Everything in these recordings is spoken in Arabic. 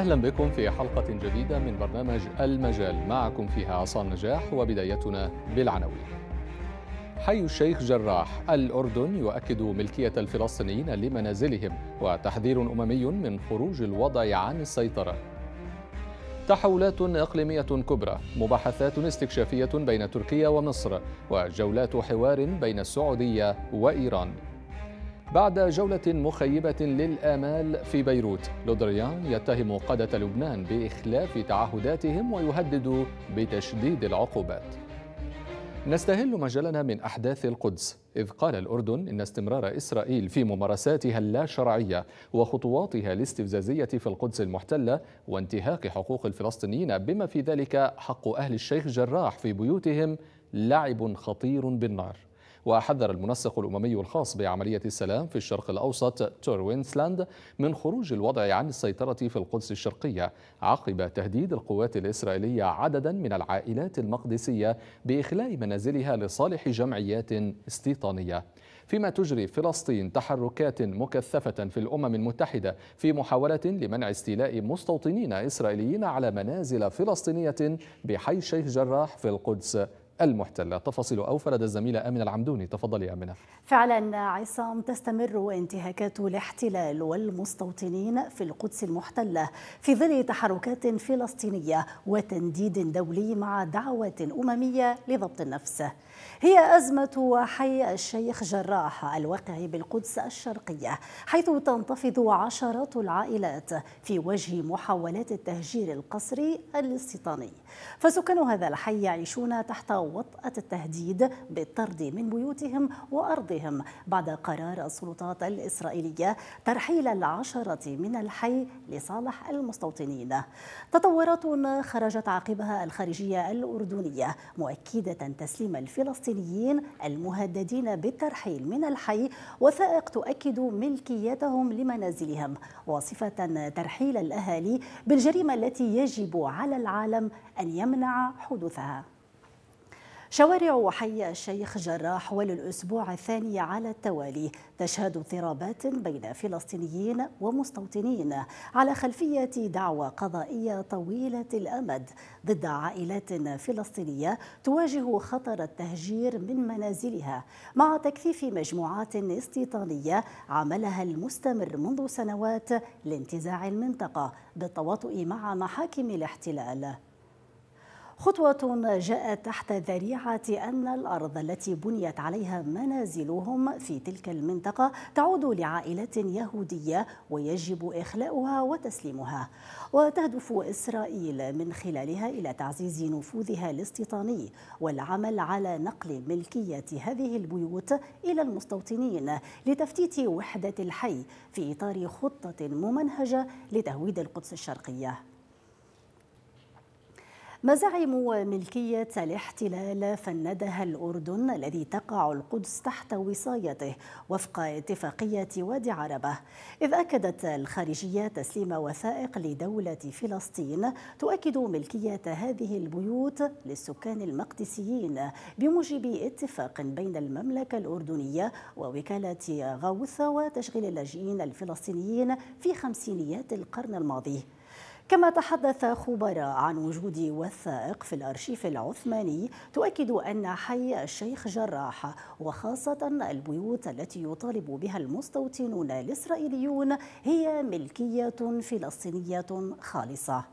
أهلا بكم في حلقة جديدة من برنامج المجال معكم فيها عصام نجاح وبدايتنا بالعناوين حي الشيخ جراح الأردن يؤكد ملكية الفلسطينيين لمنازلهم وتحذير أممي من خروج الوضع عن السيطرة تحولات إقليمية كبرى مباحثات استكشافية بين تركيا ومصر وجولات حوار بين السعودية وإيران بعد جولة مخيبة للآمال في بيروت لودريان يتهم قادة لبنان بإخلاف تعهداتهم ويهدد بتشديد العقوبات نستهل مجالنا من أحداث القدس إذ قال الأردن إن استمرار إسرائيل في ممارساتها اللا شرعية وخطواتها الاستفزازية في القدس المحتلة وانتهاك حقوق الفلسطينيين بما في ذلك حق أهل الشيخ جراح في بيوتهم لعب خطير بالنار وحذر المنسق الأممي الخاص بعملية السلام في الشرق الأوسط توروينسلاند من خروج الوضع عن السيطرة في القدس الشرقية عقب تهديد القوات الإسرائيلية عددا من العائلات المقدسية بإخلاء منازلها لصالح جمعيات استيطانية فيما تجري فلسطين تحركات مكثفة في الأمم المتحدة في محاولة لمنع استيلاء مستوطنين إسرائيليين على منازل فلسطينية بحي شيخ جراح في القدس المحتلة تفاصيل لدى الزميلة آمنة العمدوني تفضلي آمنة فعلا عصام تستمر انتهاكات الاحتلال والمستوطنين في القدس المحتلة في ظل تحركات فلسطينية وتنديد دولي مع دعوة أممية لضبط النفس هي أزمة حي الشيخ جراح الواقع بالقدس الشرقية حيث تنتفض عشرات العائلات في وجه محاولات التهجير القسري الاستيطاني فسكان هذا الحي يعيشون تحت وطأة التهديد بالطرد من بيوتهم وأرضهم بعد قرار السلطات الإسرائيلية ترحيل العشرة من الحي لصالح المستوطنين تطورات خرجت عقبها الخارجية الأردنية مؤكدة تسليم الفلسطينيين الفلسطينيين المهددين بالترحيل من الحي وثائق تؤكد ملكيتهم لمنازلهم وصفة ترحيل الأهالي بالجريمة التي يجب على العالم أن يمنع حدوثها شوارع حي الشيخ جراح وللأسبوع الثاني على التوالي تشهد اضطرابات بين فلسطينيين ومستوطنين على خلفية دعوى قضائية طويلة الأمد ضد عائلات فلسطينية تواجه خطر التهجير من منازلها مع تكثيف مجموعات استيطانية عملها المستمر منذ سنوات لانتزاع المنطقة بالتواطؤ مع محاكم الاحتلال خطوة جاءت تحت ذريعة أن الأرض التي بنيت عليها منازلهم في تلك المنطقة تعود لعائلات يهودية ويجب إخلاؤها وتسليمها وتهدف إسرائيل من خلالها إلى تعزيز نفوذها الاستيطاني والعمل على نقل ملكية هذه البيوت إلى المستوطنين لتفتيت وحدة الحي في إطار خطة ممنهجة لتهويد القدس الشرقية مزاعم ملكية الاحتلال فندها الأردن الذي تقع القدس تحت وصايته وفق اتفاقية وادي عربة إذ أكدت الخارجية تسليم وثائق لدولة فلسطين تؤكد ملكية هذه البيوت للسكان المقدسيين بموجب اتفاق بين المملكة الأردنية ووكالة غوث وتشغيل اللاجئين الفلسطينيين في خمسينيات القرن الماضي كما تحدث خبراء عن وجود وثائق في الأرشيف العثماني تؤكد أن حي الشيخ جراح وخاصة البيوت التي يطالب بها المستوطنون الإسرائيليون هي ملكية فلسطينية خالصة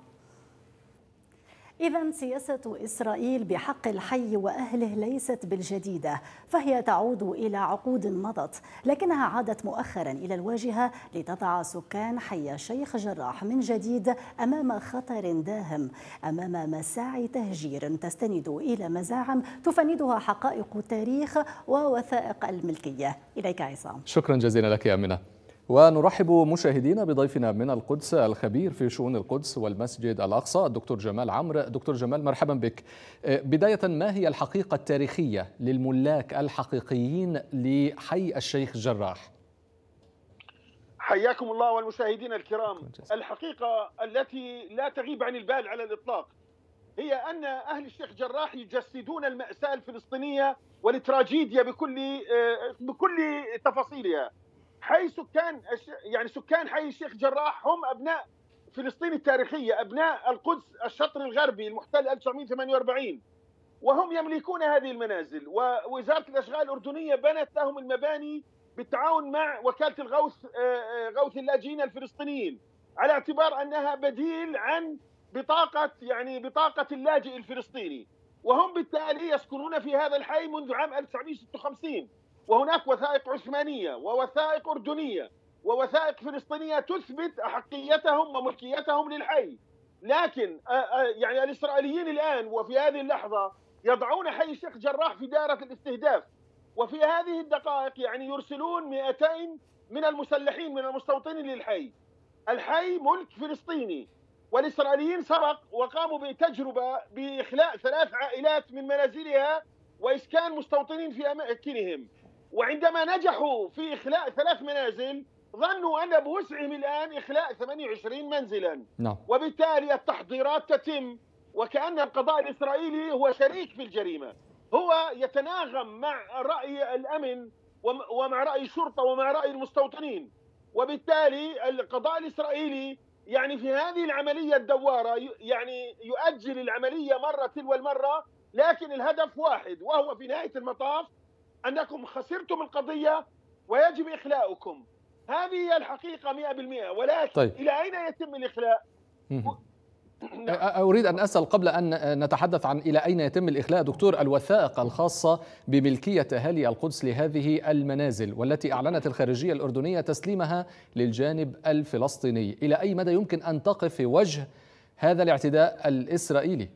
إذا سياسة إسرائيل بحق الحي وأهله ليست بالجديدة فهي تعود إلى عقود مضت لكنها عادت مؤخرا إلى الواجهة لتضع سكان حي شيخ جراح من جديد أمام خطر داهم أمام مساعي تهجير تستند إلى مزاعم تفندها حقائق التاريخ ووثائق الملكية إليك عصام شكرا جزيلا لك يا أمينة ونرحب مشاهدينا بضيفنا من القدس الخبير في شؤون القدس والمسجد الأقصى الدكتور جمال عمرو دكتور جمال مرحبا بك آه، بداية ما هي الحقيقة التاريخية للملاك الحقيقيين لحي الشيخ جراح حياكم الله والمشاهدين الكرام الحقيقة التي لا تغيب عن البال على الإطلاق هي أن أهل الشيخ جراح يجسدون المأساة الفلسطينية والتراجيديا بكل آه، بكل تفاصيلها حي سكان يعني سكان حي الشيخ جراح هم ابناء فلسطين التاريخيه، ابناء القدس الشطر الغربي المحتل 1948 وهم يملكون هذه المنازل ووزاره الاشغال الاردنيه بنت لهم المباني بالتعاون مع وكاله الغوث آه، آه، غوث اللاجئين الفلسطينيين على اعتبار انها بديل عن بطاقه يعني بطاقه اللاجئ الفلسطيني وهم بالتالي يسكنون في هذا الحي منذ عام 1956 وهناك وثائق عثمانية ووثائق أردنية ووثائق فلسطينية تثبت أحقيتهم وملكيتهم للحي لكن آه، آه، يعني الإسرائيليين الآن وفي هذه اللحظة يضعون حي الشيخ جراح في دائرة الاستهداف وفي هذه الدقائق يعني يرسلون 200 من المسلحين من المستوطنين للحي الحي ملك فلسطيني والإسرائيليين سبق وقاموا بتجربة بإخلاء ثلاث عائلات من منازلها وإسكان مستوطنين في أماكنهم وعندما نجحوا في إخلاء ثلاث منازل ظنوا أن بوسعهم الآن إخلاء 28 منزلا نعم. وبالتالي التحضيرات تتم وكأن القضاء الإسرائيلي هو شريك في الجريمة هو يتناغم مع رأي الأمن ومع رأي الشرطة ومع رأي المستوطنين وبالتالي القضاء الإسرائيلي يعني في هذه العملية الدوارة يعني يؤجل العملية مرة تلو المرة لكن الهدف واحد وهو في نهاية المطاف أنكم خسرتم القضية ويجب إخلاؤكم هذه هي الحقيقة 100% ولكن طيب. إلى أين يتم الإخلاء؟ أريد أن أسأل قبل أن نتحدث عن إلى أين يتم الإخلاء دكتور الوثائق الخاصة بملكية أهالي القدس لهذه المنازل والتي أعلنت الخارجية الأردنية تسليمها للجانب الفلسطيني إلى أي مدى يمكن أن تقف في وجه هذا الاعتداء الإسرائيلي؟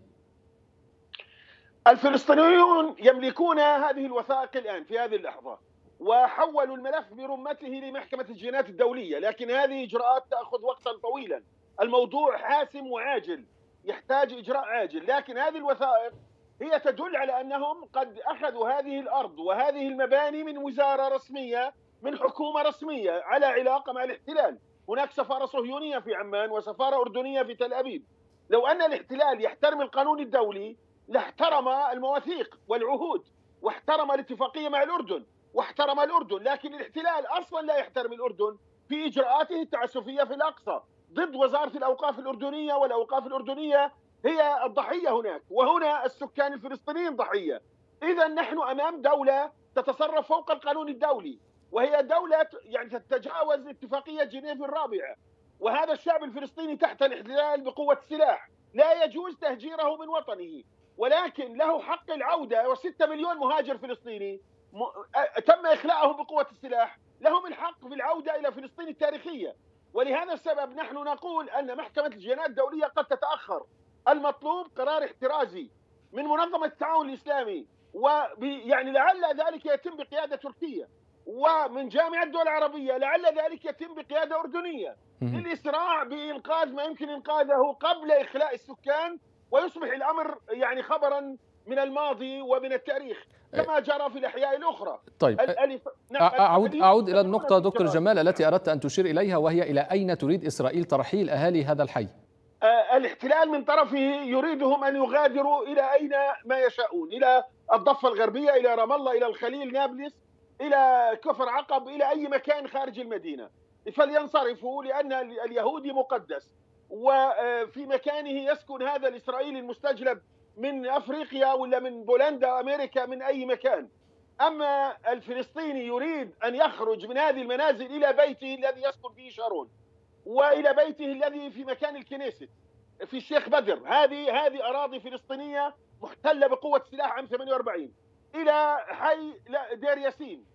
الفلسطينيون يملكون هذه الوثائق الان في هذه اللحظه وحولوا الملف برمته لمحكمه الجنايات الدوليه لكن هذه اجراءات تاخذ وقتا طويلا الموضوع حاسم وعاجل يحتاج اجراء عاجل لكن هذه الوثائق هي تدل على انهم قد اخذوا هذه الارض وهذه المباني من وزاره رسميه من حكومه رسميه على علاقه مع الاحتلال هناك سفاره صهيونيه في عمان وسفاره اردنيه في تل ابيب لو ان الاحتلال يحترم القانون الدولي لاحترم المواثيق والعهود واحترم الاتفاقيه مع الاردن واحترم الاردن لكن الاحتلال اصلا لا يحترم الاردن في اجراءاته التعسفيه في الاقصى ضد وزاره الاوقاف الاردنيه والاوقاف الاردنيه هي الضحيه هناك وهنا السكان الفلسطينيين ضحيه اذا نحن امام دوله تتصرف فوق القانون الدولي وهي دوله يعني تتجاوز اتفاقيه جنيف الرابعه وهذا الشعب الفلسطيني تحت الاحتلال بقوه السلاح لا يجوز تهجيره من وطنه ولكن له حق العوده و6 مليون مهاجر فلسطيني تم اخلاءهم بقوه السلاح، لهم الحق في العوده الى فلسطين التاريخيه، ولهذا السبب نحن نقول ان محكمه الجنايات الدوليه قد تتاخر، المطلوب قرار احترازي من منظمه التعاون الاسلامي ويعني لعل ذلك يتم بقياده تركيه ومن جامعه الدول العربيه لعل ذلك يتم بقياده اردنيه للاسراع بانقاذ ما يمكن انقاذه قبل اخلاء السكان ويصبح الامر يعني خبرا من الماضي ومن التاريخ إيه. كما جرى في الاحياء الاخرى طيب نعم، اعود اعود الى النقطه دكتور جمال التي اردت ان تشير اليها وهي الى اين تريد اسرائيل ترحيل اهالي هذا الحي الاحتلال من طرفه يريدهم ان يغادروا الى اين ما يشاءون الى الضفه الغربيه الى رام الله الى الخليل نابلس الى كفر عقب الى اي مكان خارج المدينه فلينصرفوا لان اليهودي مقدس وفي مكانه يسكن هذا الاسرائيلي المستجلب من افريقيا ولا من بولندا امريكا من اي مكان اما الفلسطيني يريد ان يخرج من هذه المنازل الى بيته الذي يسكن فيه شارون والى بيته الذي في مكان الكنيسة في الشيخ بدر هذه هذه اراضي فلسطينيه محتله بقوه سلاح عام 48 الى حي دير ياسين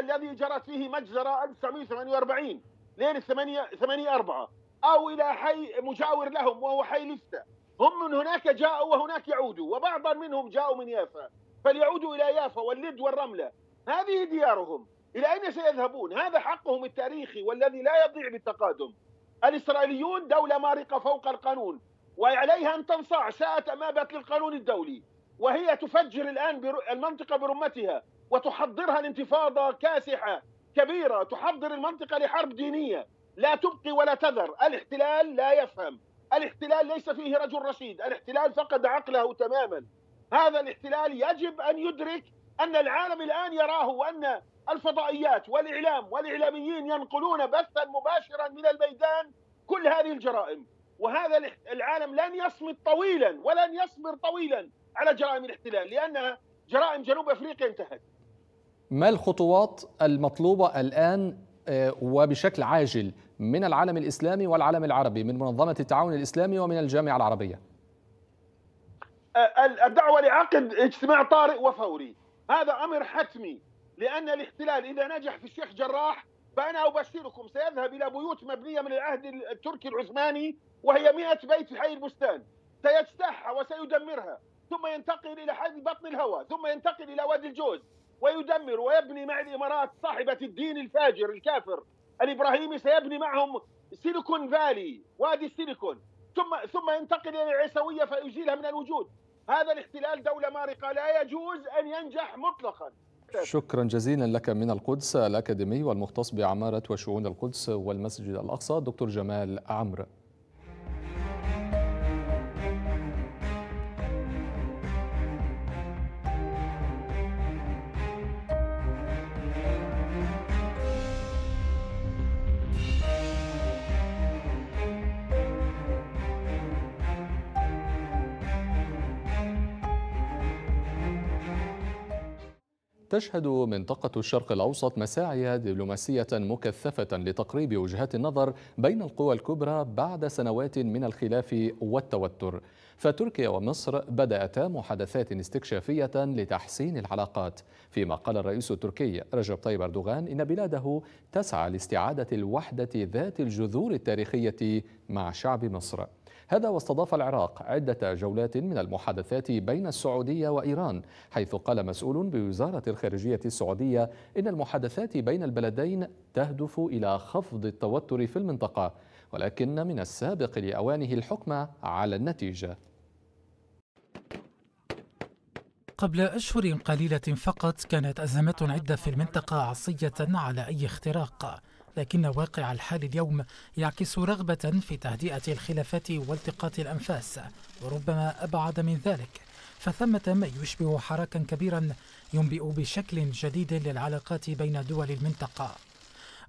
الذي جرت فيه مجزره 1948 ليله 8 8 4 أو إلى حي مجاور لهم وهو حي لسته هم من هناك جاءوا وهناك يعودوا وبعضا منهم جاءوا من يافا فليعودوا إلى يافا واللد والرملة هذه ديارهم إلى أين سيذهبون هذا حقهم التاريخي والذي لا يضيع بالتقادم الإسرائيليون دولة مارقة فوق القانون وعليها أن تنصاع ساءت بات للقانون الدولي وهي تفجر الآن المنطقة برمتها وتحضرها الانتفاضة كاسحة كبيرة تحضر المنطقة لحرب دينية لا تبقي ولا تذر الاحتلال لا يفهم الاحتلال ليس فيه رجل رشيد الاحتلال فقد عقله تماما هذا الاحتلال يجب أن يدرك أن العالم الآن يراه وأن الفضائيات والإعلام والإعلاميين ينقلون بثا مباشرا من الميدان كل هذه الجرائم وهذا العالم لن يصمت طويلا ولن يصبر طويلا على جرائم الاحتلال لأنها جرائم جنوب أفريقيا انتهت ما الخطوات المطلوبة الآن آه، وبشكل عاجل من العالم الإسلامي والعالم العربي من منظمة التعاون الإسلامي ومن الجامعة العربية الدعوة لعقد اجتماع طارئ وفوري هذا أمر حتمي لأن الاحتلال إذا نجح في الشيخ جراح فأنا أبشركم سيذهب إلى بيوت مبنية من العهد التركي العثماني وهي 100 بيت في حي البستان سيجتاحها وسيدمرها ثم ينتقل إلى حي بطن الهوى ثم ينتقل إلى وادي الجوز ويدمر ويبني مع الإمارات صاحبة الدين الفاجر الكافر الابراهيمي سيبني معهم سيليكون فالي وادي السيليكون ثم ثم ينتقل الى العيسويه فيزيلها من الوجود هذا الاحتلال دوله مارقه لا يجوز ان ينجح مطلقا شكرا جزيلا لك من القدس الاكاديمي والمختص بعماره وشؤون القدس والمسجد الاقصى دكتور جمال عمرو تشهد منطقة الشرق الأوسط مساعي دبلوماسية مكثفة لتقريب وجهات النظر بين القوى الكبرى بعد سنوات من الخلاف والتوتر فتركيا ومصر بدأتا محادثات استكشافية لتحسين العلاقات فيما قال الرئيس التركي رجب طيب أردوغان إن بلاده تسعى لاستعادة الوحدة ذات الجذور التاريخية مع شعب مصر هذا واستضاف العراق عدة جولات من المحادثات بين السعودية وإيران حيث قال مسؤول بوزارة الخارجية السعودية إن المحادثات بين البلدين تهدف إلى خفض التوتر في المنطقة ولكن من السابق لأوانه الحكم على النتيجة قبل أشهر قليلة فقط كانت أزمات عدة في المنطقة عصية على أي اختراق لكن واقع الحال اليوم يعكس رغبة في تهدئة الخلافات والتقاط الأنفاس وربما أبعد من ذلك فثمة ما يشبه حراكا كبيرا ينبئ بشكل جديد للعلاقات بين دول المنطقة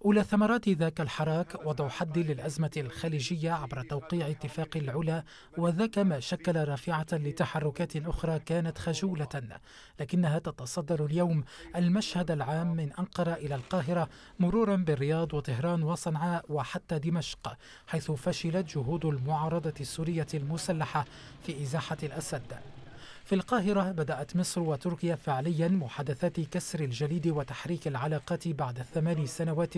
أولى ثمرات ذاك الحراك وضع حد للأزمة الخليجية عبر توقيع اتفاق العلا وذاك ما شكل رافعة لتحركات أخرى كانت خجولة لكنها تتصدر اليوم المشهد العام من أنقرة إلى القاهرة مرورا بالرياض وطهران وصنعاء وحتى دمشق حيث فشلت جهود المعارضة السورية المسلحة في إزاحة الأسد في القاهرة بدأت مصر وتركيا فعليا محادثات كسر الجليد وتحريك العلاقات بعد ثمان سنوات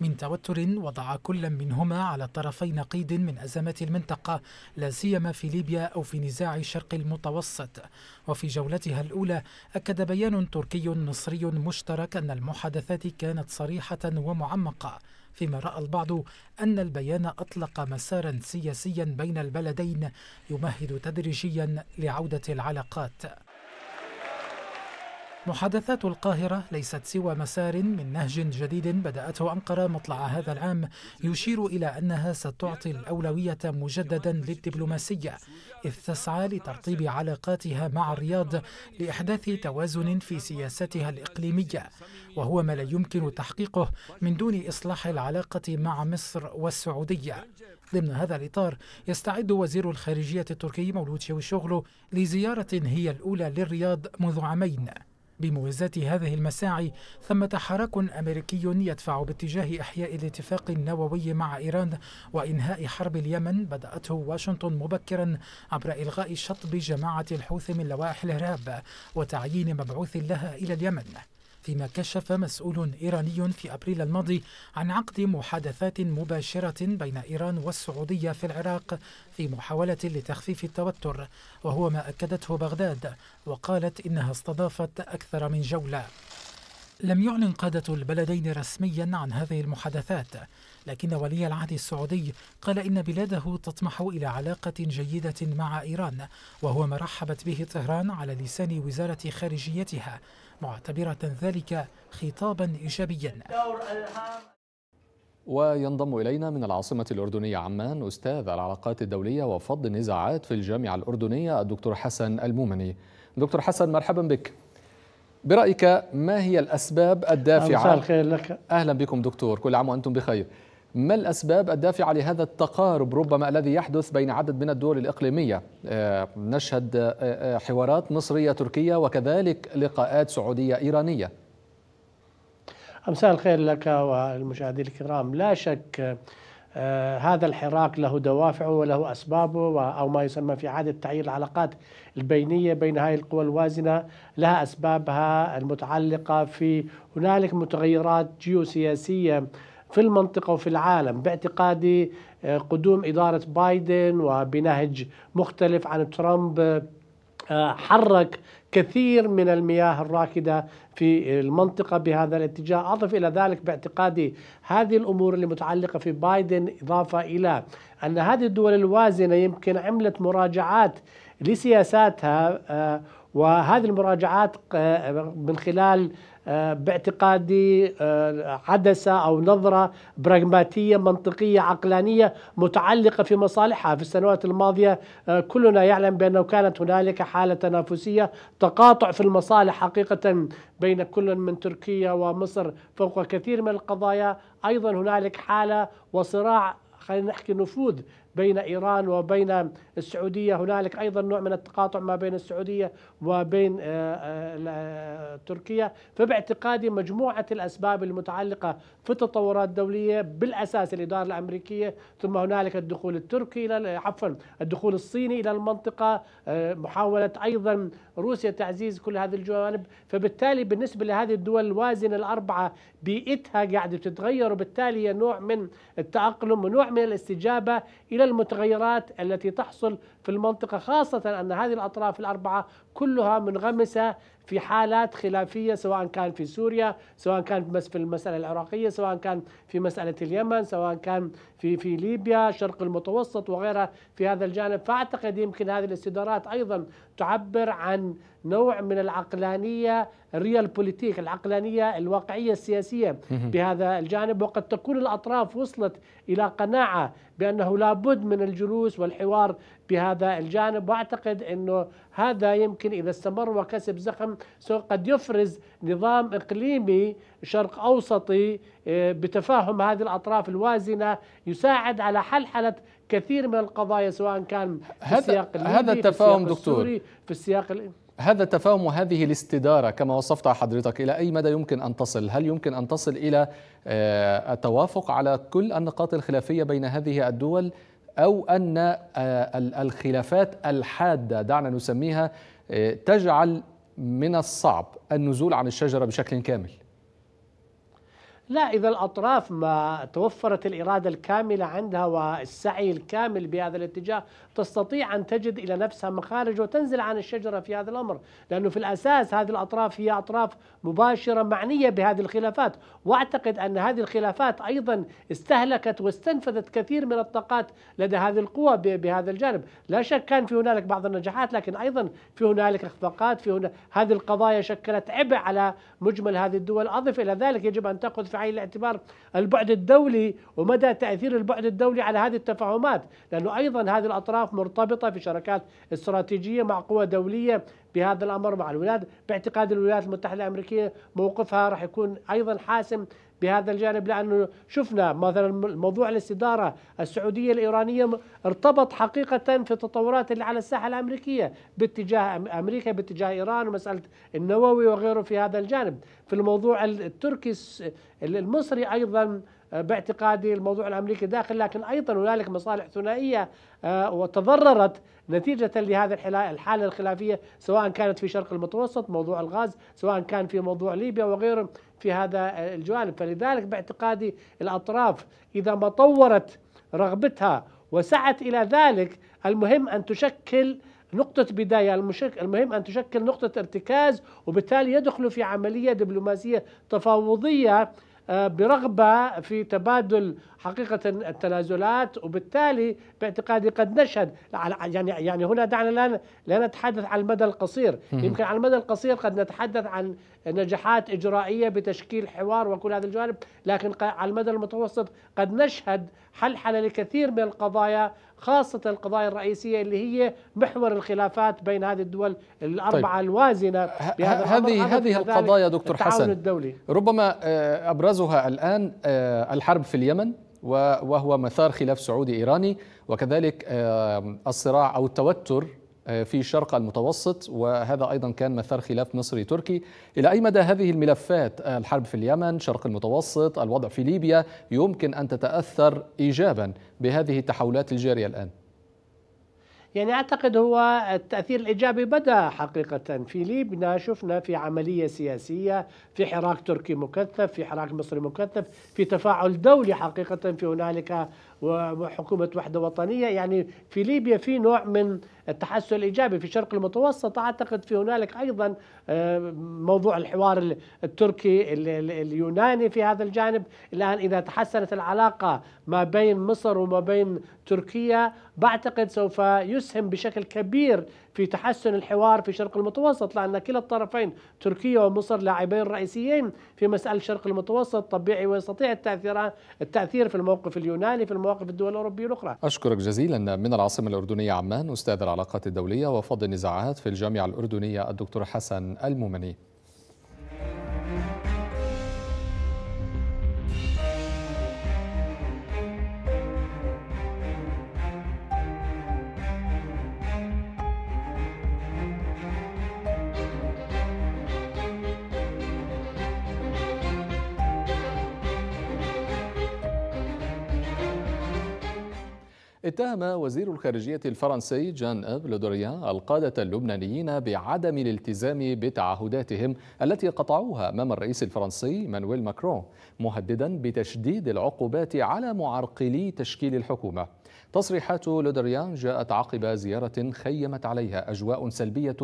من توتر وضع كل منهما على طرفي نقيض من أزمات المنطقة لا سيما في ليبيا أو في نزاع الشرق المتوسط وفي جولتها الأولى أكد بيان تركي مصري مشترك أن المحادثات كانت صريحة ومعمقة فيما رأى البعض أن البيان أطلق مسارا سياسيا بين البلدين يمهد تدريجيا لعودة العلاقات محادثات القاهرة ليست سوى مسار من نهج جديد بدأته أنقرة مطلع هذا العام يشير إلى أنها ستعطي الأولوية مجددا للدبلوماسية إذ تسعى لترطيب علاقاتها مع الرياض لإحداث توازن في سياستها الإقليمية وهو ما لا يمكن تحقيقه من دون إصلاح العلاقة مع مصر والسعودية ضمن هذا الإطار يستعد وزير الخارجية التركي مولود شاوشوغلو لزيارة هي الأولى للرياض منذ عامين بموازاة هذه المساعي ثمة حراك أمريكي يدفع باتجاه إحياء الاتفاق النووي مع إيران وإنهاء حرب اليمن بدأته واشنطن مبكرا عبر إلغاء شطب جماعة الحوثي من لوائح الإرهاب وتعيين مبعوث لها إلى اليمن فيما كشف مسؤول إيراني في أبريل الماضي عن عقد محادثات مباشرة بين إيران والسعودية في العراق في محاولة لتخفيف التوتر وهو ما أكدته بغداد وقالت إنها استضافت أكثر من جولة لم يعلن قادة البلدين رسميا عن هذه المحادثات لكن ولي العهد السعودي قال إن بلاده تطمح إلى علاقة جيدة مع إيران وهو ما رحبت به طهران على لسان وزارة خارجيتها معتبرة ذلك خطابا إيجابيا وينضم إلينا من العاصمة الأردنية عمان أستاذ العلاقات الدولية وفض النزاعات في الجامعة الأردنية الدكتور حسن المومني دكتور حسن مرحبا بك برأيك ما هي الأسباب الدافعة أهلا بكم دكتور كل عام وأنتم بخير ما الأسباب الدافعة لهذا التقارب ربما الذي يحدث بين عدد من الدول الإقليمية آه، نشهد آه، آه، حوارات مصرية تركية وكذلك لقاءات سعودية إيرانية أمساء الخير لك والمشاهدين الكرام لا شك هذا الحراك له دوافعه وله أسبابه أو ما يسمى في عادة تعيين العلاقات البينية بين هذه القوى الوازنة لها أسبابها المتعلقة في هنالك متغيرات جيوسياسية في المنطقة وفي العالم باعتقادي آه، قدوم إدارة بايدن وبنهج مختلف عن ترامب آه، حرك كثير من المياه الراكدة في المنطقة بهذا الاتجاه أضف إلى ذلك باعتقادي هذه الأمور اللي متعلقة في بايدن إضافة إلى أن هذه الدول الوازنة يمكن عملت مراجعات لسياساتها آه، وهذه المراجعات من خلال آه، باعتقادي آه، عدسة أو نظرة براغماتية منطقية عقلانية متعلقة في مصالحها في السنوات الماضية آه، كلنا يعلم بأنه كانت هنالك حالة تنافسية تقاطع في المصالح حقيقة بين كل من تركيا ومصر فوق كثير من القضايا أيضا هنالك حالة وصراع خلينا نحكي نفوذ بين إيران وبين السعودية هنالك أيضا نوع من التقاطع ما بين السعودية وبين آه، آه، تركيا فباعتقادي مجموعة الأسباب المتعلقة في التطورات الدولية بالأساس الإدارة الأمريكية ثم هنالك الدخول التركي إلى عفوا الدخول الصيني إلى المنطقة آه، محاولة أيضا روسيا تعزيز كل هذه الجوانب فبالتالي بالنسبة لهذه الدول الوازنة الأربعة بيئتها قاعدة تتغير وبالتالي هي نوع من التأقلم ونوع من الاستجابة إلى المتغيرات التي تحصل في المنطقة خاصة أن هذه الأطراف الأربعة كلها منغمسة في حالات خلافية سواء كان في سوريا سواء كان في المسألة العراقية سواء كان في مسألة اليمن سواء كان في في ليبيا شرق المتوسط وغيرها في هذا الجانب فأعتقد يمكن هذه الاستدارات أيضا تعبر عن نوع من العقلانية الريال بوليتيك العقلانية الواقعية السياسية بهذا الجانب وقد تكون الأطراف وصلت إلى قناعة بأنه لابد من الجلوس والحوار بهذا الجانب واعتقد انه هذا يمكن اذا استمر وكسب زخم قد يفرز نظام اقليمي شرق اوسطي آه، بتفاهم هذه الاطراف الوازنه يساعد على حلحله كثير من القضايا سواء كان في السياق هذا التفاهم في السياق دكتور في السياق هذا التفاهم وهذه الاستدارة كما وصفتها حضرتك إلى أي مدى يمكن أن تصل هل يمكن أن تصل إلى آه، التوافق على كل النقاط الخلافية بين هذه الدول أو أن آه، الخلافات الحادة دعنا نسميها آه، تجعل من الصعب النزول عن الشجرة بشكل كامل لا إذا الأطراف ما توفرت الإرادة الكاملة عندها والسعي الكامل بهذا الاتجاه تستطيع أن تجد إلى نفسها مخارج وتنزل عن الشجرة في هذا الأمر لأنه في الأساس هذه الأطراف هي أطراف مباشرة معنية بهذه الخلافات وأعتقد أن هذه الخلافات أيضا استهلكت واستنفذت كثير من الطاقات لدى هذه القوى بهذا الجانب لا شك كان في هنالك بعض النجاحات لكن أيضا في هنالك إخفاقات في هنا هذه القضايا شكلت عبء على مجمل هذه الدول أضف إلى ذلك يجب أن تأخذ في عين الاعتبار البعد الدولي ومدى تأثير البعد الدولي على هذه التفاهمات لأنه أيضا هذه الأطراف مرتبطة في شراكات استراتيجية مع قوى دولية بهذا الأمر مع الولايات باعتقاد الولايات المتحدة الأمريكية موقفها راح يكون أيضا حاسم بهذا الجانب لأنه شفنا مثلا موضوع الاستدارة السعودية الإيرانية ارتبط حقيقة في التطورات اللي على الساحة الأمريكية باتجاه أمريكا باتجاه إيران ومسألة النووي وغيره في هذا الجانب في الموضوع التركي المصري أيضا آه، باعتقادي الموضوع الامريكي داخل لكن ايضا هنالك مصالح ثنائيه آه، وتضررت نتيجه لهذا الحاله الخلافيه سواء كانت في شرق المتوسط موضوع الغاز سواء كان في موضوع ليبيا وغيره في هذا الجوانب فلذلك باعتقادي الاطراف اذا ما طورت رغبتها وسعت الى ذلك المهم ان تشكل نقطة بداية المشك... المهم أن تشكل نقطة ارتكاز وبالتالي يدخلوا في عملية دبلوماسية تفاوضية آه، برغبة في تبادل حقيقة التنازلات وبالتالي باعتقادي قد نشهد يعني يعني هنا دعنا لا لا نتحدث عن المدى القصير يمكن على المدى القصير قد نتحدث عن نجاحات إجرائية بتشكيل حوار وكل هذه الجوانب لكن على المدى المتوسط قد نشهد حلحلة لكثير من القضايا خاصة القضايا الرئيسية اللي هي محور الخلافات بين هذه الدول الأربعة طيب. الوازنة بهذا هذه هذه القضايا دكتور حسن الدولي. ربما آه، أبرزها الآن آه، الحرب في اليمن وهو مثار خلاف سعودي إيراني وكذلك آه، الصراع أو التوتر آه، في الشرق المتوسط وهذا أيضا كان مثار خلاف مصري تركي إلى أي مدى هذه الملفات الحرب في اليمن شرق المتوسط الوضع في ليبيا يمكن أن تتأثر إيجابا بهذه التحولات الجارية الآن يعني أعتقد هو التأثير الإيجابي بدأ حقيقة في ليبنا شفنا في عملية سياسية في حراك تركي مكثف في حراك مصري مكثف في تفاعل دولي حقيقة في هنالك وحكومة وحدة وطنية يعني في ليبيا في نوع من التحسن الإيجابي في الشرق المتوسط أعتقد في هنالك أيضا آه، موضوع الحوار التركي اليوناني في هذا الجانب الآن إذا تحسنت العلاقة ما بين مصر وما بين تركيا بعتقد سوف يسهم بشكل كبير في تحسن الحوار في الشرق المتوسط لأن كلا الطرفين تركيا ومصر لاعبين رئيسيين في مسألة شرق المتوسط طبيعي ويستطيع التأثير التأثير في الموقف اليوناني في المواقف الدول الأوروبية الأخرى أشكرك جزيلا من العاصمة الأردنية عمان أستاذ العلاقات الدولية وفض النزاعات في الجامعة الأردنية الدكتور حسن المومني اتهم وزير الخارجية الفرنسي جان أب لودريان القادة اللبنانيين بعدم الالتزام بتعهداتهم التي قطعوها أمام الرئيس الفرنسي مانويل ماكرون مهددا بتشديد العقوبات على معرقلي تشكيل الحكومة تصريحات لودريان جاءت عقب زيارة خيمت عليها أجواء سلبية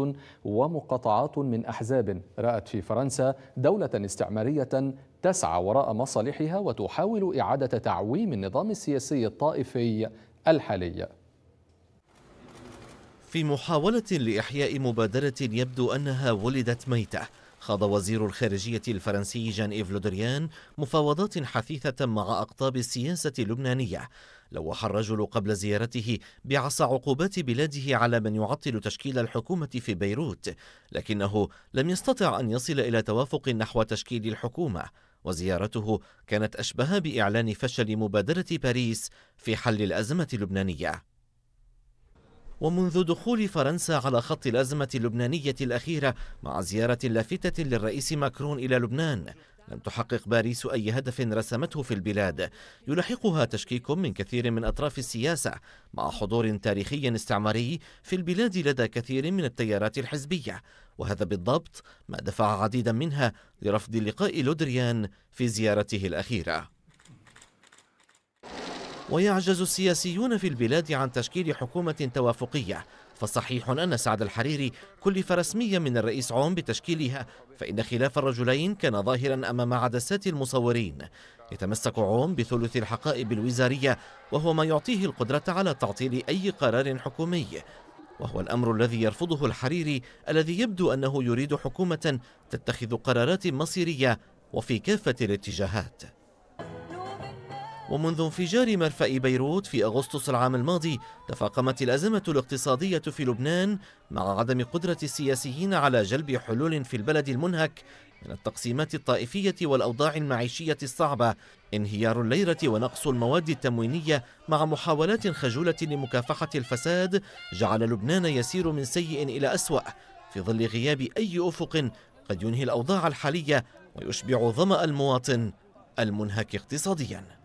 ومقاطعات من أحزاب رأت في فرنسا دولة استعمارية تسعى وراء مصالحها وتحاول إعادة تعويم النظام السياسي الطائفي الحالية في محاولة لإحياء مبادرة يبدو أنها ولدت ميتة خاض وزير الخارجية الفرنسي جان إيف لودريان مفاوضات حثيثة مع أقطاب السياسة اللبنانية لوح الرجل قبل زيارته بعصى عقوبات بلاده على من يعطل تشكيل الحكومة في بيروت لكنه لم يستطع أن يصل إلى توافق نحو تشكيل الحكومة وزيارته كانت أشبه بإعلان فشل مبادرة باريس في حل الأزمة اللبنانية ومنذ دخول فرنسا على خط الأزمة اللبنانية الأخيرة مع زيارة لافتة للرئيس ماكرون إلى لبنان لم تحقق باريس أي هدف رسمته في البلاد يلاحقها تشكيك من كثير من أطراف السياسة مع حضور تاريخي استعماري في البلاد لدى كثير من التيارات الحزبية وهذا بالضبط ما دفع عديدا منها لرفض لقاء لودريان في زيارته الأخيرة ويعجز السياسيون في البلاد عن تشكيل حكومة توافقية فصحيح أن سعد الحريري كلف رسميا من الرئيس عون بتشكيلها فإن خلاف الرجلين كان ظاهرا أمام عدسات المصورين يتمسك عون بثلث الحقائب الوزارية وهو ما يعطيه القدرة على تعطيل أي قرار حكومي وهو الأمر الذي يرفضه الحريري الذي يبدو أنه يريد حكومة تتخذ قرارات مصيرية وفي كافة الاتجاهات ومنذ انفجار مرفأ بيروت في أغسطس العام الماضي تفاقمت الأزمة الاقتصادية في لبنان مع عدم قدرة السياسيين على جلب حلول في البلد المنهك من التقسيمات الطائفية والأوضاع المعيشية الصعبة انهيار الليرة ونقص المواد التموينية مع محاولات خجولة لمكافحة الفساد جعل لبنان يسير من سيء إلى أسوأ في ظل غياب أي أفق قد ينهي الأوضاع الحالية ويشبع ظمأ المواطن المنهك اقتصادياً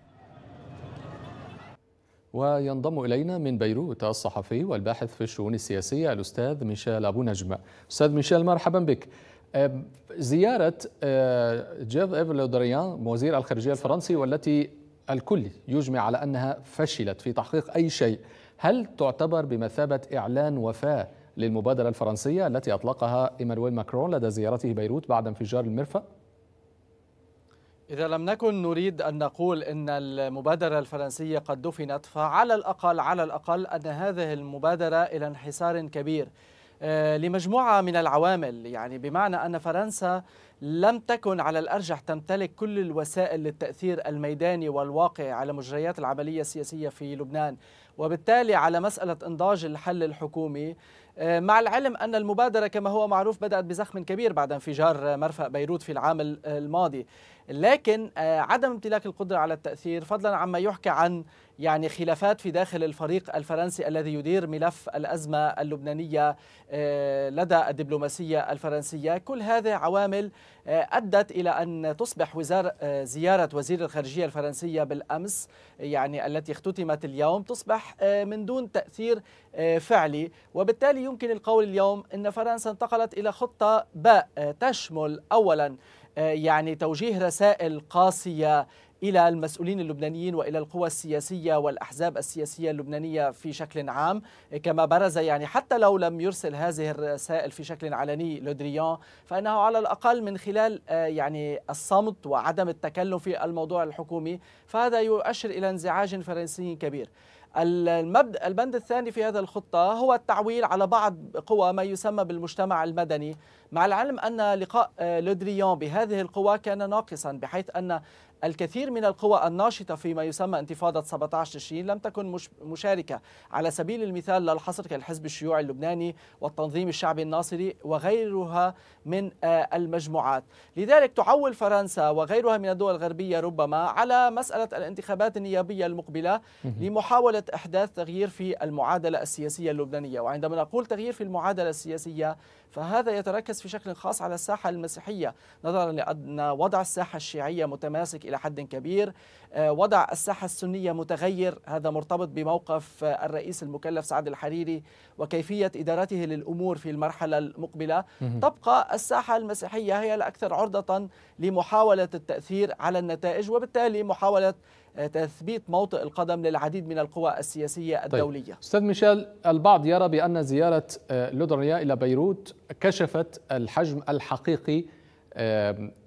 وينضم إلينا من بيروت الصحفي والباحث في الشؤون السياسية الأستاذ ميشيل أبو نجمة أستاذ ميشيل مرحبا بك آه، زيارة آه، جيف إيف لودريان وزير الخارجية الفرنسي والتي الكل يجمع على أنها فشلت في تحقيق أي شيء هل تعتبر بمثابة إعلان وفاة للمبادرة الفرنسية التي أطلقها إيمانويل ماكرون لدى زيارته بيروت بعد انفجار المرفأ؟ إذا لم نكن نريد أن نقول أن المبادرة الفرنسية قد دفنت فعلى الأقل على الأقل أن هذه المبادرة إلى انحسار كبير آه، لمجموعة من العوامل يعني بمعنى أن فرنسا لم تكن على الأرجح تمتلك كل الوسائل للتأثير الميداني والواقع على مجريات العملية السياسية في لبنان وبالتالي على مسألة إنضاج الحل الحكومي آه، مع العلم أن المبادرة كما هو معروف بدأت بزخم كبير بعد انفجار مرفأ بيروت في العام الماضي لكن آه، عدم امتلاك القدرة على التأثير فضلا عما يحكى عن يعني خلافات في داخل الفريق الفرنسي الذي يدير ملف الأزمة اللبنانية آه، لدى الدبلوماسية الفرنسية كل هذه عوامل آه، أدت إلى أن تصبح وزارة زيارة وزير الخارجية الفرنسية بالأمس يعني التي اختتمت اليوم تصبح من دون تأثير فعلي وبالتالي يمكن القول اليوم أن فرنسا انتقلت إلى خطة باء تشمل أولا آه، يعني توجيه رسائل قاسية إلى المسؤولين اللبنانيين وإلى القوى السياسية والأحزاب السياسية اللبنانية في شكل عام آه، كما برز يعني حتى لو لم يرسل هذه الرسائل في شكل علني لودريان فإنه على الأقل من خلال آه، يعني الصمت وعدم التكلم في الموضوع الحكومي فهذا يؤشر إلى انزعاج فرنسي كبير المبدأ البند الثاني في هذا الخطة هو التعويل على بعض قوى ما يسمى بالمجتمع المدني مع العلم أن لقاء آه، لودريون بهذه القوى كان ناقصا بحيث أن الكثير من القوى الناشطة فيما يسمى انتفاضة 17 تشرين لم تكن مشاركة على سبيل المثال لا الحصر كالحزب الشيوعي اللبناني والتنظيم الشعبي الناصري وغيرها من آه، المجموعات لذلك تعول فرنسا وغيرها من الدول الغربية ربما على مسألة الانتخابات النيابية المقبلة لمحاولة إحداث تغيير في المعادلة السياسية اللبنانية وعندما نقول تغيير في المعادلة السياسية فهذا يتركز في شكل خاص على الساحة المسيحية نظرا لأن وضع الساحة الشيعية متماسك إلى حد كبير آه، وضع الساحة السنية متغير هذا مرتبط بموقف آه، الرئيس المكلف سعد الحريري وكيفية إدارته للأمور في المرحلة المقبلة تبقى الساحة المسيحية هي الأكثر عرضة لمحاولة التأثير على النتائج وبالتالي محاولة تثبيت موطئ القدم للعديد من القوى السياسية طيب. الدولية طيب. أستاذ ميشيل البعض يرى بأن زيارة آه، لودرنيا إلى بيروت كشفت الحجم الحقيقي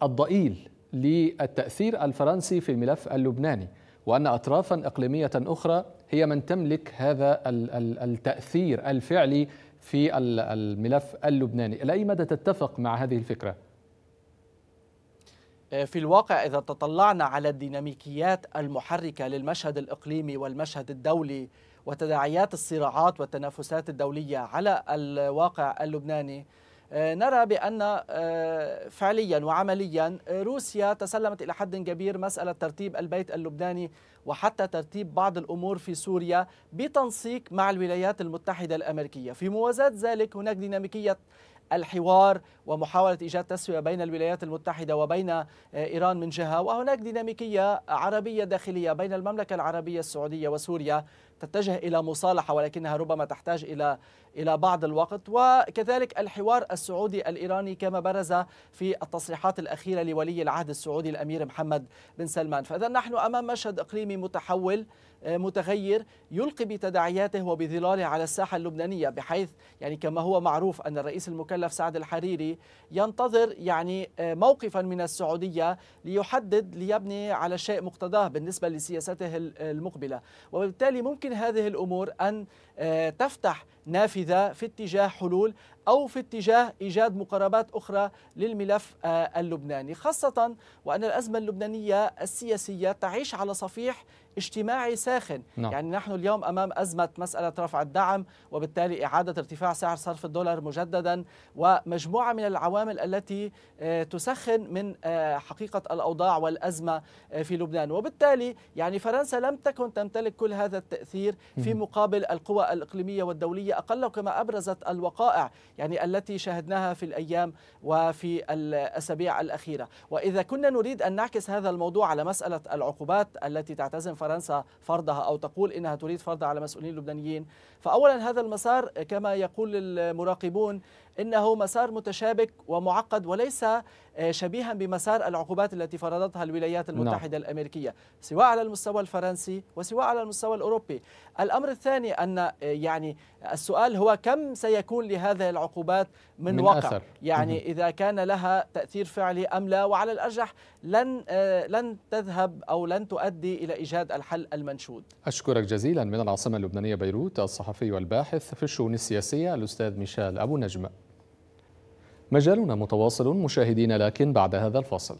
الضئيل للتأثير الفرنسي في الملف اللبناني وأن أطرافا إقليمية أخرى هي من تملك هذا التأثير الفعلي في الملف اللبناني إلى أي مدى تتفق مع هذه الفكرة؟ آه، في الواقع إذا تطلعنا على الديناميكيات المحركة للمشهد الإقليمي والمشهد الدولي وتداعيات الصراعات والتنافسات الدولية على الواقع اللبناني آه، نرى بأن آه، فعليا وعمليا روسيا تسلمت إلى حد كبير مسألة ترتيب البيت اللبناني وحتى ترتيب بعض الأمور في سوريا بتنسيق مع الولايات المتحدة الأمريكية في موازاة ذلك هناك ديناميكية الحوار ومحاولة إيجاد تسوية بين الولايات المتحدة وبين آه، إيران من جهة وهناك ديناميكية عربية داخلية بين المملكة العربية السعودية وسوريا تتجه إلى مصالحة ولكنها ربما تحتاج إلى إلى بعض الوقت وكذلك الحوار السعودي الإيراني كما برز في التصريحات الأخيرة لولي العهد السعودي الأمير محمد بن سلمان فإذا نحن أمام مشهد إقليمي متحول آه، متغير يلقي بتداعياته وبظلاله على الساحه اللبنانيه بحيث يعني كما هو معروف ان الرئيس المكلف سعد الحريري ينتظر يعني آه، موقفا من السعوديه ليحدد ليبني على شيء مقتضاه بالنسبه لسياسته المقبله وبالتالي ممكن هذه الامور ان آه، تفتح نافذه في اتجاه حلول أو في اتجاه إيجاد مقاربات أخرى للملف آه، اللبناني خاصة وأن الأزمة اللبنانية السياسية تعيش على صفيح اجتماعي ساخن نعم. يعني نحن اليوم أمام أزمة مسألة رفع الدعم وبالتالي إعادة ارتفاع سعر صرف الدولار مجددا ومجموعة من العوامل التي آه، تسخن من آه، حقيقة الأوضاع والأزمة في لبنان وبالتالي يعني فرنسا لم تكن تمتلك كل هذا التأثير في مقابل القوى الإقليمية والدولية أقل كما أبرزت الوقائع يعني التي شاهدناها في الأيام وفي الأسابيع الأخيرة وإذا كنا نريد أن نعكس هذا الموضوع على مسألة العقوبات التي تعتزم فرنسا فرضها أو تقول إنها تريد فرضها على مسؤولين لبنانيين فأولا هذا المسار كما يقول المراقبون إنه مسار متشابك ومعقد وليس آه، شبيها بمسار العقوبات التي فرضتها الولايات نعم. المتحدة no. الأمريكية سواء على المستوى الفرنسي وسواء على المستوى الأوروبي الأمر الثاني أن آه، يعني السؤال هو كم سيكون لهذه العقوبات من, من وقع أثر. يعني إذا كان لها تأثير فعلي أم لا وعلى الأرجح لن آه، لن تذهب أو لن تؤدي إلى إيجاد الحل المنشود أشكرك جزيلا من العاصمة اللبنانية بيروت الصحفي والباحث في الشؤون السياسية الأستاذ ميشيل أبو نجمة مجالنا متواصل مشاهدين لكن بعد هذا الفصل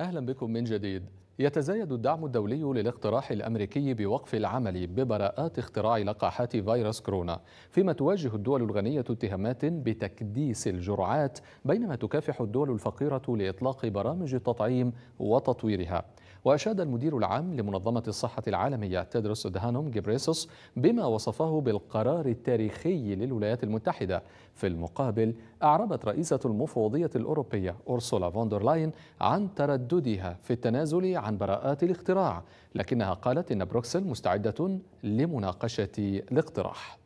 أهلا بكم من جديد يتزايد الدعم الدولي للاقتراح الأمريكي بوقف العمل ببراءات اختراع لقاحات فيروس كورونا فيما تواجه الدول الغنية اتهامات بتكديس الجرعات بينما تكافح الدول الفقيرة لإطلاق برامج التطعيم وتطويرها وأشاد المدير العام لمنظمة الصحة العالمية تدرس دهانوم جبريسوس بما وصفه بالقرار التاريخي للولايات المتحدة في المقابل أعربت رئيسة المفوضية الأوروبية أورسولا فوندرلاين عن ترددها في التنازل عن براءات الاختراع لكنها قالت إن بروكسل مستعدة لمناقشة الاقتراح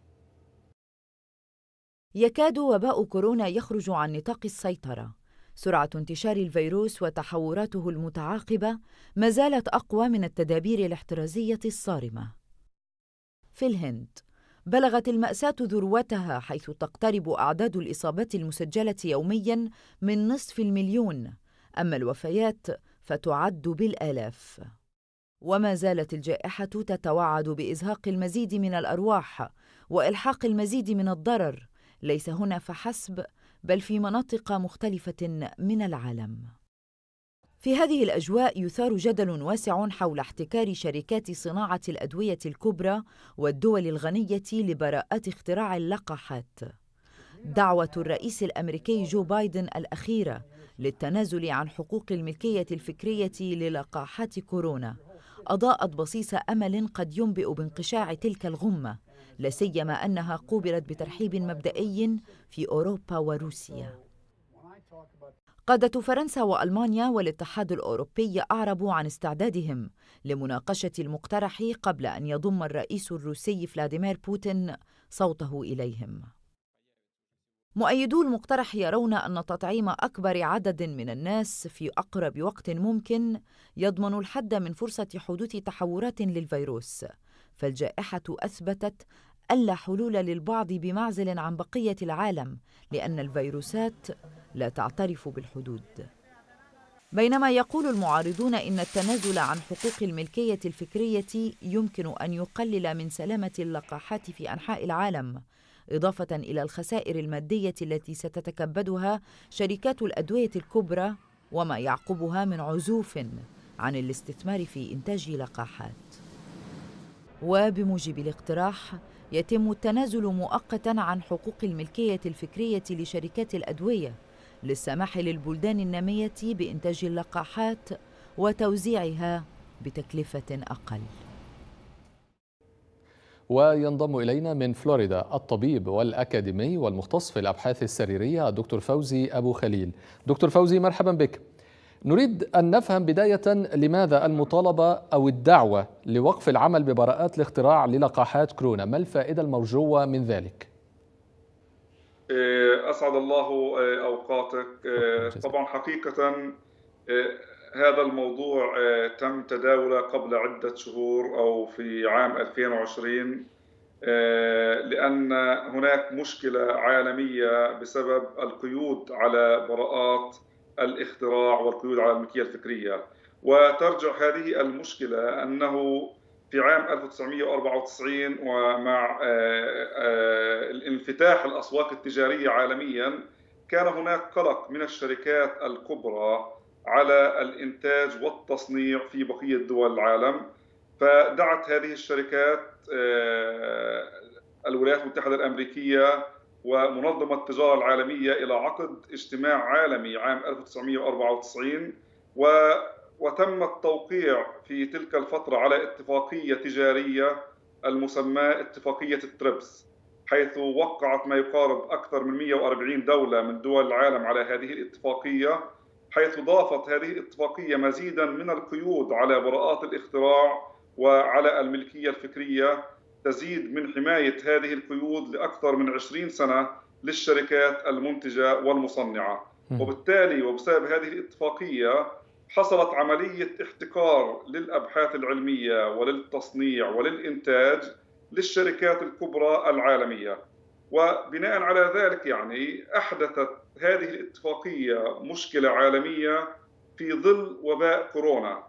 يكاد وباء كورونا يخرج عن نطاق السيطرة سرعة انتشار الفيروس وتحوراته المتعاقبة ما زالت أقوى من التدابير الاحترازية الصارمة. في الهند، بلغت المأساة ذروتها حيث تقترب أعداد الإصابات المسجلة يومياً من نصف المليون، أما الوفيات فتعد بالآلاف. وما زالت الجائحة تتوعد بإزهاق المزيد من الأرواح وإلحاق المزيد من الضرر، ليس هنا فحسب بل في مناطق مختلفة من العالم. في هذه الأجواء يثار جدل واسع حول احتكار شركات صناعة الأدوية الكبرى والدول الغنية لبراءات اختراع اللقاحات. دعوة الرئيس الأمريكي جو بايدن الأخيرة للتنازل عن حقوق الملكية الفكرية للقاحات كورونا أضاءت بصيص أمل قد ينبئ بانقشاع تلك الغمة لاسيما انها قوبلت بترحيب مبدئي في اوروبا وروسيا قادة فرنسا وألمانيا والاتحاد الأوروبي أعربوا عن استعدادهم لمناقشة المقترح قبل أن يضم الرئيس الروسي فلاديمير بوتين صوته إليهم. مؤيدو المقترح يرون أن تطعيم أكبر عدد من الناس في أقرب وقت ممكن يضمن الحد من فرصة حدوث تحورات للفيروس، فالجائحة أثبتت ألا حلول للبعض بمعزل عن بقية العالم لأن الفيروسات لا تعترف بالحدود بينما يقول المعارضون إن التنازل عن حقوق الملكية الفكرية يمكن أن يقلل من سلامة اللقاحات في أنحاء العالم إضافة إلى الخسائر المادية التي ستتكبدها شركات الأدوية الكبرى وما يعقبها من عزوف عن الاستثمار في إنتاج لقاحات وبموجب الاقتراح يتم التنازل مؤقتا عن حقوق الملكية الفكرية لشركات الأدوية للسماح للبلدان النامية بإنتاج اللقاحات وتوزيعها بتكلفة أقل وينضم إلينا من فلوريدا الطبيب والأكاديمي والمختص في الأبحاث السريرية الدكتور فوزي أبو خليل دكتور فوزي مرحبا بك نريد أن نفهم بداية لماذا المطالبة أو الدعوة لوقف العمل ببراءات الاختراع للقاحات كورونا ما الفائدة المرجوة من ذلك؟ إيه، أسعد الله إيه، أوقاتك إيه، طبعا حقيقة هذا الموضوع تم تداوله قبل عدة شهور أو في عام 2020 لأن هناك مشكلة عالمية بسبب القيود على براءات الاختراع والقيود على الملكيه الفكريه وترجع هذه المشكله انه في عام 1994 ومع آه، آه، الانفتاح الاسواق التجاريه عالميا كان هناك قلق من الشركات الكبرى على الانتاج والتصنيع في بقيه دول العالم فدعت هذه الشركات آه، الولايات المتحده الامريكيه ومنظمة التجارة العالمية إلى عقد اجتماع عالمي عام 1994 و وتم التوقيع في تلك الفترة على اتفاقية تجارية المسماة اتفاقية التريبس حيث وقعت ما يقارب أكثر من 140 دولة من دول العالم على هذه الاتفاقية حيث ضافت هذه الاتفاقية مزيدا من القيود على براءات الاختراع وعلى الملكية الفكرية تزيد من حماية هذه القيود لأكثر من 20 سنة للشركات المنتجة والمصنعة وبالتالي وبسبب هذه الاتفاقية حصلت عملية احتكار للأبحاث العلمية وللتصنيع وللإنتاج للشركات الكبرى العالمية وبناء على ذلك يعني أحدثت هذه الاتفاقية مشكلة عالمية في ظل وباء كورونا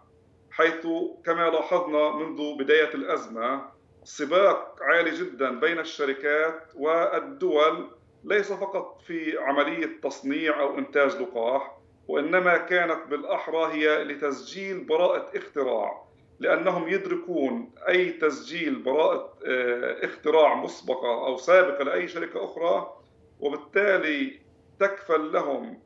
حيث كما لاحظنا منذ بداية الأزمة سباق عالي جدا بين الشركات والدول ليس فقط في عملية تصنيع أو إنتاج لقاح وإنما كانت بالأحرى هي لتسجيل براءة اختراع لأنهم يدركون أي تسجيل براءة آه، اختراع مسبقة أو سابقة لأي شركة أخرى وبالتالي تكفل لهم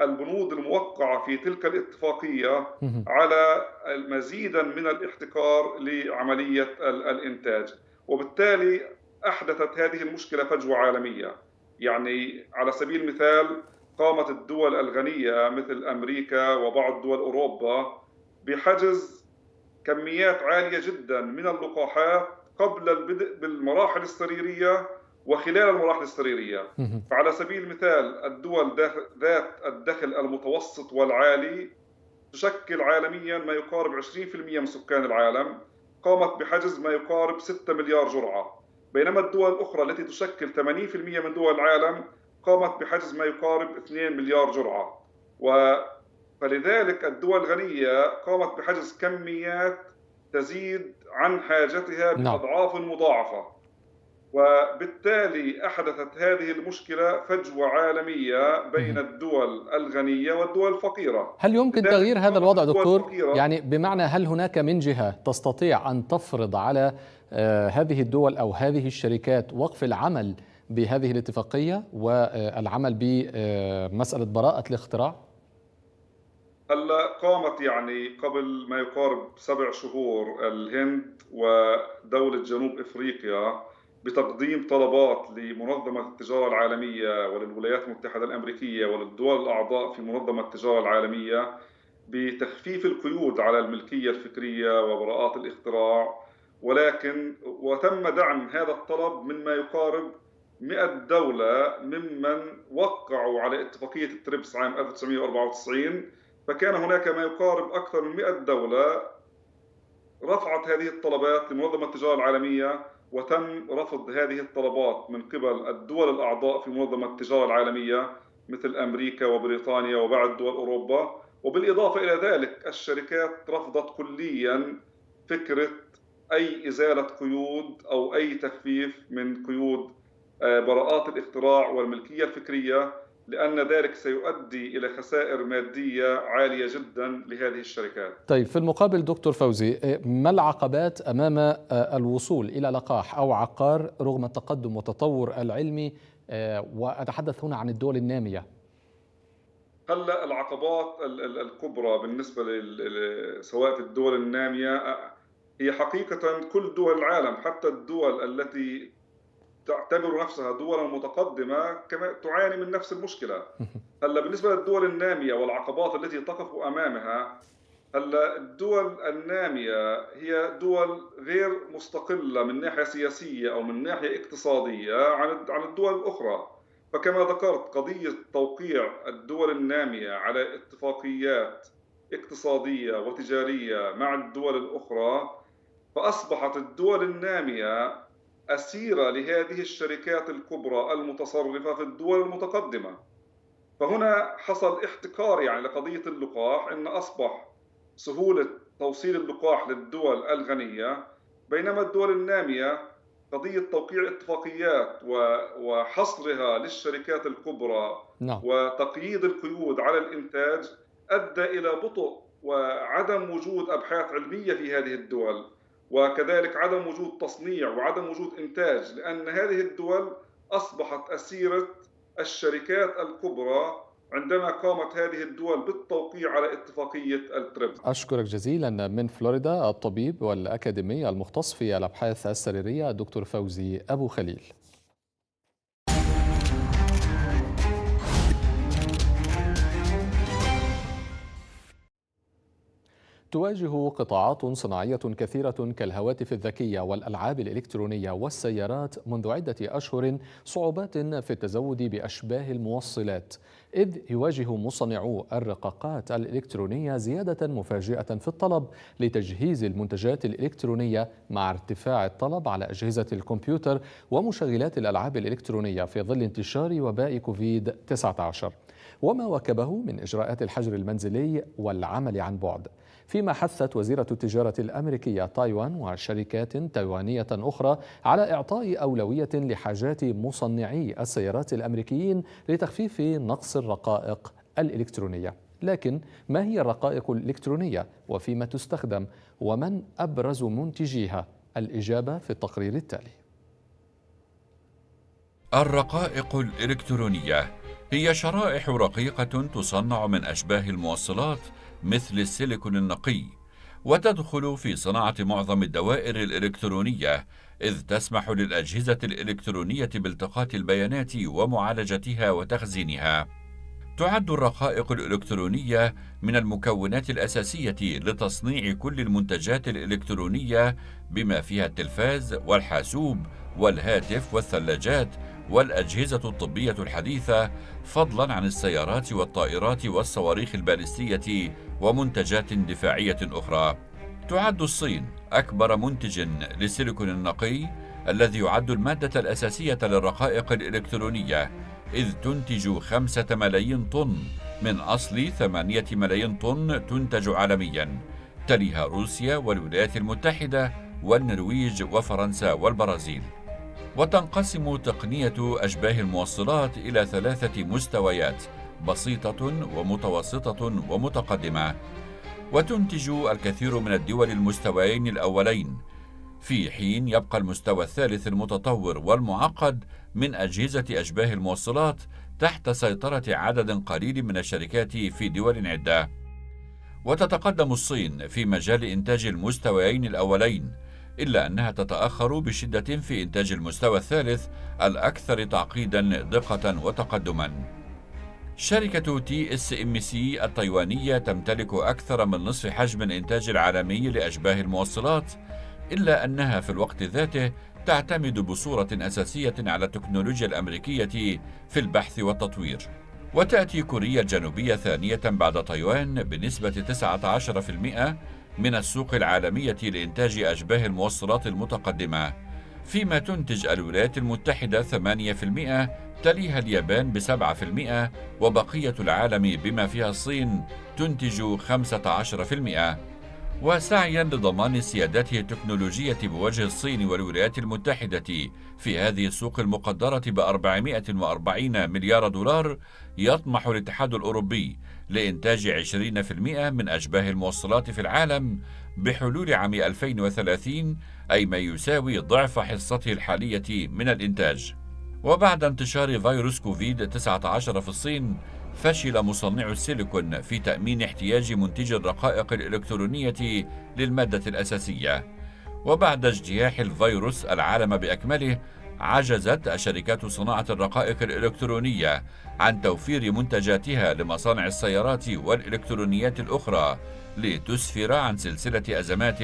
البنود الموقعة في تلك الاتفاقية على مزيدا من الاحتكار لعملية الإنتاج وبالتالي أحدثت هذه المشكلة فجوة عالمية يعني على سبيل المثال قامت الدول الغنية مثل أمريكا وبعض دول أوروبا بحجز كميات عالية جدا من اللقاحات قبل البدء بالمراحل السريرية وخلال المراحل السريرية فعلى سبيل المثال الدول ذات الدخل المتوسط والعالي تشكل عالميا ما يقارب 20% من سكان العالم قامت بحجز ما يقارب 6 مليار جرعة بينما الدول الأخرى التي تشكل 80% من دول العالم قامت بحجز ما يقارب 2 مليار جرعة و فلذلك الدول الغنية قامت بحجز كميات تزيد عن حاجتها نعم. بأضعاف مضاعفة وبالتالي أحدثت هذه المشكلة فجوة عالمية بين الدول الغنية والدول الفقيرة هل يمكن تغيير هذا الوضع دكتور؟ يعني بمعنى هل هناك من جهة تستطيع أن تفرض على آه، هذه الدول أو هذه الشركات وقف العمل بهذه الاتفاقية والعمل بمسألة براءة الاختراع؟ هلا قامت يعني قبل ما يقارب سبع شهور الهند ودولة جنوب افريقيا بتقديم طلبات لمنظمة التجارة العالمية وللولايات المتحدة الأمريكية وللدول الأعضاء في منظمة التجارة العالمية بتخفيف القيود على الملكية الفكرية وبراءات الاختراع ولكن وتم دعم هذا الطلب من ما يقارب 100 دولة ممن وقعوا على اتفاقية التريبس عام 1994 فكان هناك ما يقارب أكثر من 100 دولة رفعت هذه الطلبات لمنظمة التجارة العالمية وتم رفض هذه الطلبات من قبل الدول الأعضاء في منظمة التجارة العالمية مثل أمريكا وبريطانيا وبعض دول أوروبا وبالإضافة إلى ذلك الشركات رفضت كليا فكرة أي إزالة قيود أو أي تخفيف من قيود آه، براءات الاختراع والملكية الفكرية لأن ذلك سيؤدي إلى خسائر مادية عالية جدا لهذه الشركات طيب في المقابل دكتور فوزي إيه، ما العقبات أمام آه، الوصول إلى لقاح أو عقار رغم التقدم والتطور العلمي آه، وأتحدث هنا عن الدول النامية هلا العقبات الكبرى بالنسبه سواء في الدول الناميه آه، هي حقيقه كل دول العالم حتى الدول التي تعتبر نفسها دولا متقدمة كما تعاني من نفس المشكلة هلا بالنسبة للدول النامية والعقبات التي تقف أمامها هلا الدول النامية هي دول غير مستقلة من ناحية سياسية أو من ناحية اقتصادية عن عن الدول الأخرى فكما ذكرت قضية توقيع الدول النامية على اتفاقيات اقتصادية وتجارية مع الدول الأخرى فأصبحت الدول النامية أسيرة لهذه الشركات الكبرى المتصرفة في الدول المتقدمة فهنا حصل احتكار يعني لقضية اللقاح إن أصبح سهولة توصيل اللقاح للدول الغنية بينما الدول النامية قضية توقيع اتفاقيات وحصرها للشركات الكبرى نعم. وتقييد القيود على الإنتاج أدى إلى بطء وعدم وجود أبحاث علمية في هذه الدول وكذلك عدم وجود تصنيع وعدم وجود إنتاج لأن هذه الدول أصبحت أسيرة الشركات الكبرى عندما قامت هذه الدول بالتوقيع على اتفاقية التريبس أشكرك جزيلا من فلوريدا الطبيب والأكاديمي المختص في الأبحاث السريرية الدكتور فوزي أبو خليل تواجه قطاعات صناعية كثيرة كالهواتف الذكية والألعاب الإلكترونية والسيارات منذ عدة أشهر صعوبات في التزود بأشباه الموصلات إذ يواجه مصنعو الرقاقات الإلكترونية زيادة مفاجئة في الطلب لتجهيز المنتجات الإلكترونية مع ارتفاع الطلب على أجهزة الكمبيوتر ومشغلات الألعاب الإلكترونية في ظل انتشار وباء كوفيد 19 وما واكبه من إجراءات الحجر المنزلي والعمل عن بعد فيما حثت وزيرة التجارة الأمريكية تايوان وشركات تايوانية أخرى على إعطاء أولوية لحاجات مصنعي السيارات الأمريكيين لتخفيف نقص الرقائق الإلكترونية لكن ما هي الرقائق الإلكترونية وفيما تستخدم ومن أبرز منتجيها الإجابة في التقرير التالي الرقائق الإلكترونية هي شرائح رقيقة تصنع من أشباه الموصلات مثل السيليكون النقي وتدخل في صناعة معظم الدوائر الإلكترونية إذ تسمح للأجهزة الإلكترونية بالتقاط البيانات ومعالجتها وتخزينها تعد الرقائق الإلكترونية من المكونات الأساسية لتصنيع كل المنتجات الإلكترونية بما فيها التلفاز والحاسوب والهاتف والثلاجات والأجهزة الطبية الحديثة فضلا عن السيارات والطائرات والصواريخ البالستية ومنتجات دفاعية أخرى تعد الصين أكبر منتج للسيليكون النقي الذي يعد المادة الأساسية للرقائق الإلكترونية إذ تنتج خمسة ملايين طن من أصل ثمانية ملايين طن تنتج عالميا تليها روسيا والولايات المتحدة والنرويج وفرنسا والبرازيل وتنقسم تقنية أشباه الموصلات إلى ثلاثة مستويات بسيطة ومتوسطة ومتقدمة وتنتج الكثير من الدول المستويين الأولين في حين يبقى المستوى الثالث المتطور والمعقد من أجهزة أشباه الموصلات تحت سيطرة عدد قليل من الشركات في دول عدة. وتتقدم الصين في مجال إنتاج المستويين الأولين، إلا أنها تتأخر بشدة في إنتاج المستوى الثالث الأكثر تعقيدًا دقة وتقدمًا. شركة تي اس ام سي التايوانية تمتلك أكثر من نصف حجم الإنتاج العالمي لأشباه الموصلات، إلا أنها في الوقت ذاته تعتمد بصورة أساسية على التكنولوجيا الأمريكية في البحث والتطوير وتأتي كوريا الجنوبية ثانية بعد تايوان بنسبة 19% من السوق العالمية لإنتاج أشباه الموصلات المتقدمة فيما تنتج الولايات المتحدة 8% تليها اليابان ب 7% وبقية العالم بما فيها الصين تنتج 15% وسعيا لضمان سيادته التكنولوجية بوجه الصين والولايات المتحدة في هذه السوق المقدرة ب 440 مليار دولار يطمح الاتحاد الأوروبي لإنتاج 20% من أشباه الموصلات في العالم بحلول عام 2030 أي ما يساوي ضعف حصته الحالية من الإنتاج وبعد انتشار فيروس كوفيد 19 في الصين فشل مصنعو السيليكون في تأمين احتياج منتجي الرقائق الإلكترونية للمادة الأساسية وبعد اجتياح الفيروس العالم بأكمله عجزت شركات صناعة الرقائق الإلكترونية عن توفير منتجاتها لمصانع السيارات والإلكترونيات الأخرى لتسفر عن سلسلة أزمات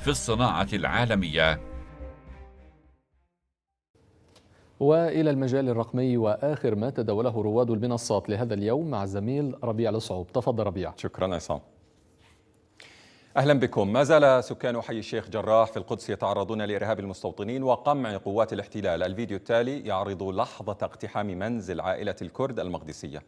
في الصناعة العالمية وإلى المجال الرقمي وآخر ما تداوله رواد المنصات لهذا اليوم مع الزميل ربيع الصعوب تفضل ربيع شكرا عصام أهلا بكم ما زال سكان حي الشيخ جراح في القدس يتعرضون لإرهاب المستوطنين وقمع قوات الاحتلال الفيديو التالي يعرض لحظة اقتحام منزل عائلة الكرد المقدسية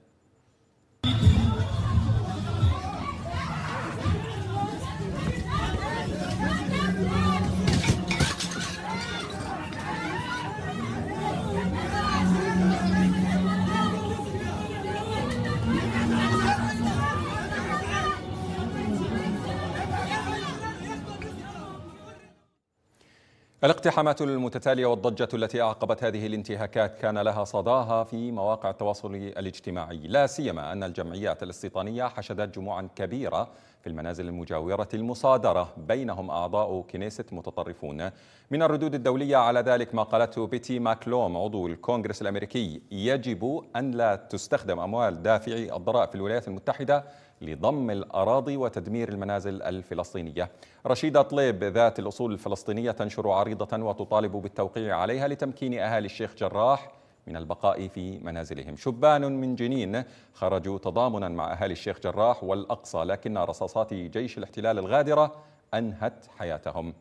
الاقتحامات المتتالية والضجة التي أعقبت هذه الانتهاكات كان لها صداها في مواقع التواصل الاجتماعي لا سيما أن الجمعيات الاستيطانية حشدت جموعا كبيرة في المنازل المجاورة المصادرة بينهم أعضاء كنيسة متطرفون من الردود الدولية على ذلك ما قالته بيتي ماكلوم عضو الكونغرس الأمريكي يجب أن لا تستخدم أموال دافعي الضراء في الولايات المتحدة لضم الأراضي وتدمير المنازل الفلسطينية رشيدة طليب ذات الأصول الفلسطينية تنشر عريضة وتطالب بالتوقيع عليها لتمكين أهالي الشيخ جراح من البقاء في منازلهم شبان من جنين خرجوا تضامنا مع أهالي الشيخ جراح والأقصى لكن رصاصات جيش الاحتلال الغادرة أنهت حياتهم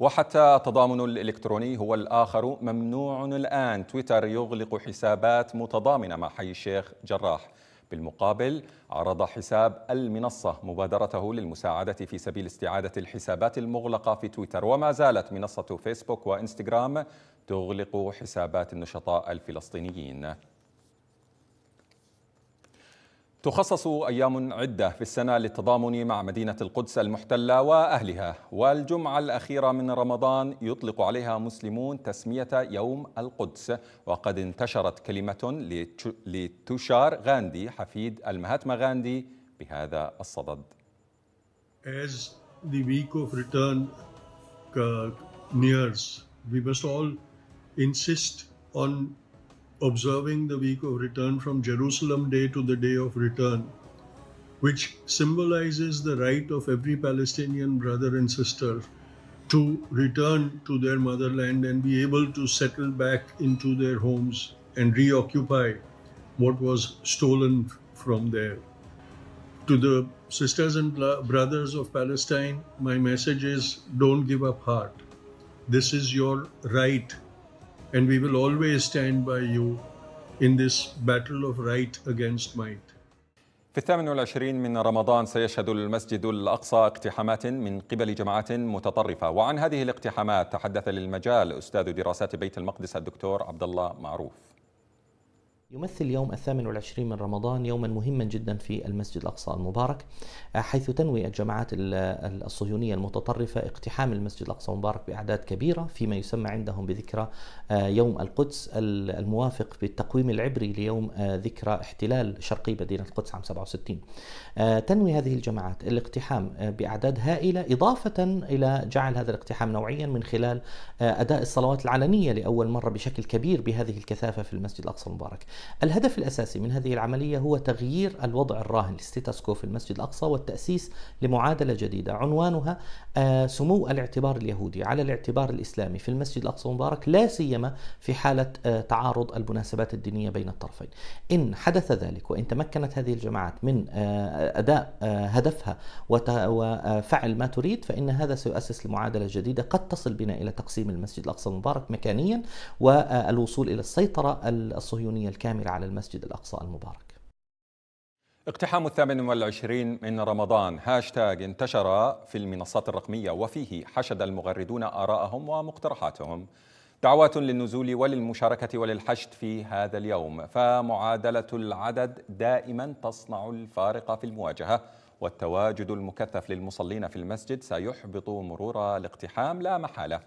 وحتى التضامن الإلكتروني هو الآخر ممنوع الآن تويتر يغلق حسابات متضامنة مع حي الشيخ جراح بالمقابل عرض حساب المنصة مبادرته للمساعدة في سبيل استعادة الحسابات المغلقة في تويتر وما زالت منصة فيسبوك وإنستغرام تغلق حسابات النشطاء الفلسطينيين تخصص أيام عدة في السنة للتضامن مع مدينة القدس المحتلة وأهلها والجمعة الأخيرة من رمضان يطلق عليها مسلمون تسمية يوم القدس وقد انتشرت كلمة لتشار غاندي حفيد المهاتما غاندي بهذا الصدد As the week of return uh, nears, we must all insist on observing the week of return from Jerusalem Day to the Day of Return, which symbolizes the right of every Palestinian brother and sister to return to their motherland and be able to settle back into their homes and reoccupy what was stolen from there. To the sisters and brothers of Palestine, my message is don't give up heart. This is your right and we will always stand by you in this battle of right against might. في الثامن والعشرين من رمضان سيشهد المسجد الأقصى اقتحامات من قبل جماعات متطرفة وعن هذه الاقتحامات تحدث للمجال أستاذ دراسات بيت المقدس الدكتور عبد الله معروف يمثل يوم الثامن والعشرين من رمضان يوما مهما جدا في المسجد الأقصى المبارك آه، حيث تنوي الجماعات الصهيونية المتطرفة اقتحام المسجد الأقصى المبارك بأعداد كبيرة فيما يسمى عندهم بذكرى آه، يوم القدس الموافق بالتقويم العبري ليوم آه، ذكرى احتلال شرقي مدينة القدس عام 67 تنوي هذه الجماعات الاقتحام بأعداد هائلة إضافة إلى جعل هذا الاقتحام نوعيا من خلال أداء الصلوات العلنية لأول مرة بشكل كبير بهذه الكثافة في المسجد الأقصى المبارك الهدف الأساسي من هذه العملية هو تغيير الوضع الراهن الستاتس كو في المسجد الأقصى والتأسيس لمعادلة جديدة عنوانها آه، سمو الاعتبار اليهودي على الاعتبار الاسلامي في المسجد الاقصى المبارك لا سيما في حاله آه، تعارض المناسبات الدينيه بين الطرفين. ان حدث ذلك وان تمكنت هذه الجماعات من آه، اداء هدفها وفعل ما تريد فان هذا سيؤسس لمعادله جديده قد تصل بنا الى تقسيم المسجد الاقصى المبارك مكانيا والوصول الى السيطره الصهيونيه الكامله على المسجد الاقصى المبارك. اقتحام الثامن والعشرين من رمضان هاشتاج انتشر في المنصات الرقمية وفيه حشد المغردون آراءهم ومقترحاتهم دعوات للنزول وللمشاركة وللحشد في هذا اليوم فمعادلة العدد دائما تصنع الفارقة في المواجهة والتواجد المكثف للمصلين في المسجد سيحبط مرور الاقتحام لا محالة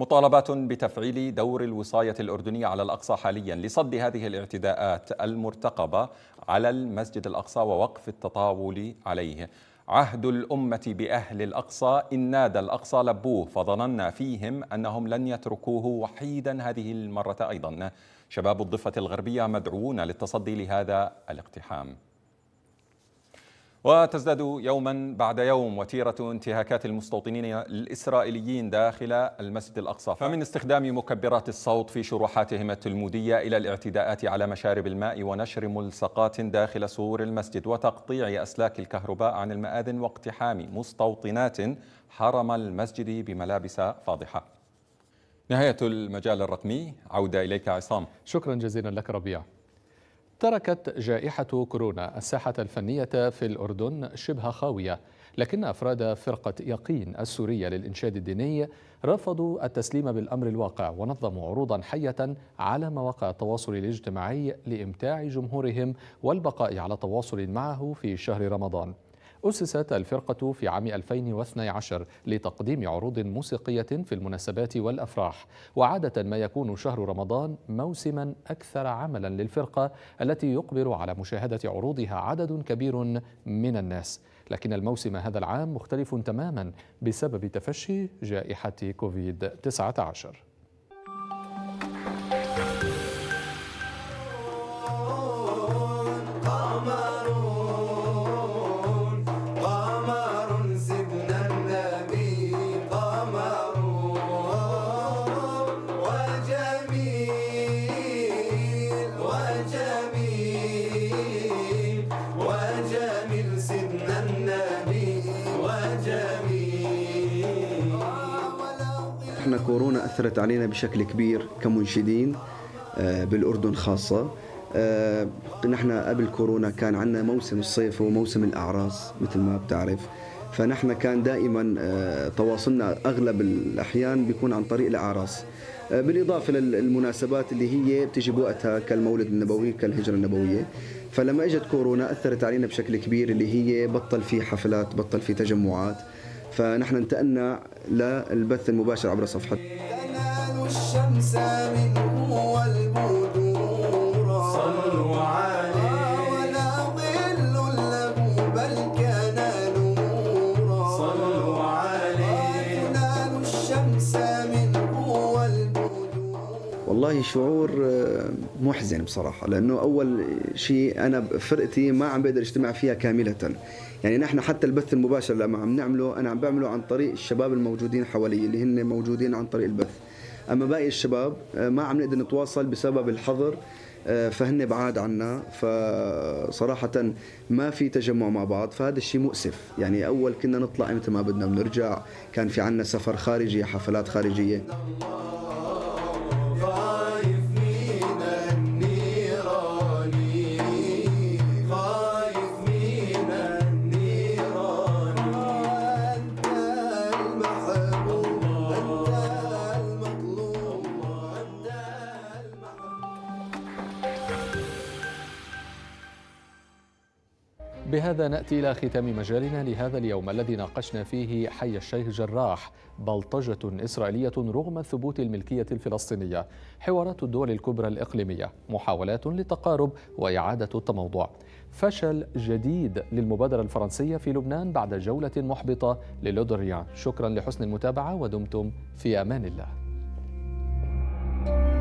مطالبات بتفعيل دور الوصاية الأردنية على الأقصى حاليا لصد هذه الاعتداءات المرتقبة على المسجد الأقصى ووقف التطاول عليه عهد الأمة بأهل الأقصى إن نادى الأقصى لبوه فظننا فيهم أنهم لن يتركوه وحيدا هذه المرة أيضا شباب الضفة الغربية مدعوون للتصدي لهذا الاقتحام وتزداد يوما بعد يوم وتيرة انتهاكات المستوطنين الإسرائيليين داخل المسجد الأقصى فمن استخدام مكبرات الصوت في شروحاتهم التلمودية إلى الاعتداءات على مشارب الماء ونشر ملصقات داخل سور المسجد وتقطيع أسلاك الكهرباء عن المآذن واقتحام مستوطنات حرم المسجد بملابس فاضحة نهاية المجال الرقمي عودة إليك عصام شكرا جزيلا لك ربيع تركت جائحة كورونا الساحة الفنية في الأردن شبه خاوية لكن أفراد فرقة يقين السورية للإنشاد الديني رفضوا التسليم بالأمر الواقع ونظموا عروضا حية على مواقع التواصل الاجتماعي لإمتاع جمهورهم والبقاء على تواصل معه في شهر رمضان أسست الفرقة في عام 2012 لتقديم عروض موسيقية في المناسبات والأفراح وعادة ما يكون شهر رمضان موسما أكثر عملا للفرقة التي يقبل على مشاهدة عروضها عدد كبير من الناس لكن الموسم هذا العام مختلف تماما بسبب تفشي جائحة كوفيد 19 كورونا أثرت علينا بشكل كبير كمنشدين آه، بالأردن خاصة آه، نحن قبل كورونا كان عندنا موسم الصيف وموسم الأعراس مثل ما بتعرف فنحن كان دائما آه، تواصلنا أغلب الأحيان بيكون عن طريق الأعراس بالإضافة للمناسبات اللي هي بتجي بوقتها كالمولد النبوي كالهجرة النبوية فلما اجت كورونا أثرت علينا بشكل كبير اللي هي بطل في حفلات بطل في تجمعات فنحن انتقلنا للبث المباشر عبر صفحتنا الشمس هو والبدو والله شعور آه، محزن بصراحه لانه اول شيء انا فرقتي ما عم بقدر اجتمع فيها كامله يعني نحن حتى البث المباشر لما عم نعمله انا عم بعمله عن طريق الشباب الموجودين حوالي اللي هن موجودين عن طريق البث اما باقي الشباب آه، ما عم نقدر نتواصل بسبب الحظر آه، فهن بعاد عنا فصراحة ما في تجمع مع بعض فهذا الشيء مؤسف يعني أول كنا نطلع إمتى ما بدنا بنرجع كان في عنا سفر خارجي حفلات خارجية بهذا نأتي إلى ختام مجالنا لهذا اليوم الذي ناقشنا فيه حي الشيخ جراح بلطجة إسرائيلية رغم ثبوت الملكية الفلسطينية حوارات الدول الكبرى الإقليمية محاولات للتقارب وإعادة التموضع فشل جديد للمبادرة الفرنسية في لبنان بعد جولة محبطة للودريان شكرا لحسن المتابعة ودمتم في أمان الله